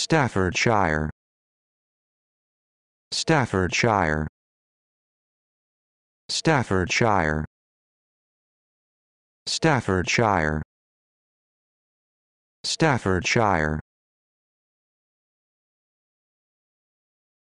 Staffordshire Staffordshire Staffordshire Staffordshire Staffordshire